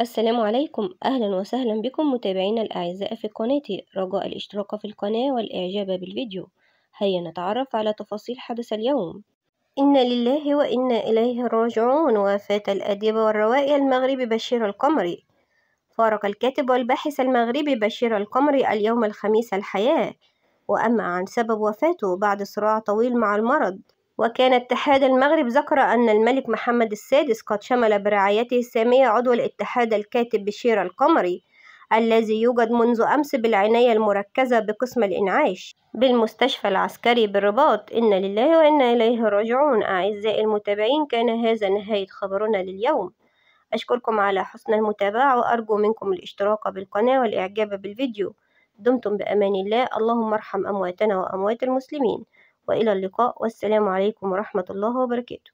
السلام عليكم أهلا وسهلا بكم متابعينا الأعزاء في قناتي رجاء الاشتراك في القناة والإعجاب بالفيديو هيا نتعرف على تفاصيل حدث اليوم إنا لله وإنا إليه راجعون وفاة الأديب والروائي المغربي بشير القمري فارق الكاتب والباحث المغربي بشير القمري اليوم الخميس الحياة وأما عن سبب وفاته بعد صراع طويل مع المرض وكان اتحاد المغرب ذكر أن الملك محمد السادس قد شمل برعايته السامية عضو الاتحاد الكاتب بشير القمري الذي يوجد منذ أمس بالعناية المركزة بقسم الإنعاش بالمستشفى العسكري بالرباط إن لله وإنا إليه راجعون أعزائي المتابعين كان هذا نهاية خبرنا لليوم أشكركم على حسن المتابعة وأرجو منكم الاشتراك بالقناة والإعجاب بالفيديو دمتم بأمان الله اللهم ارحم أمواتنا وأموات المسلمين وإلى اللقاء والسلام عليكم ورحمة الله وبركاته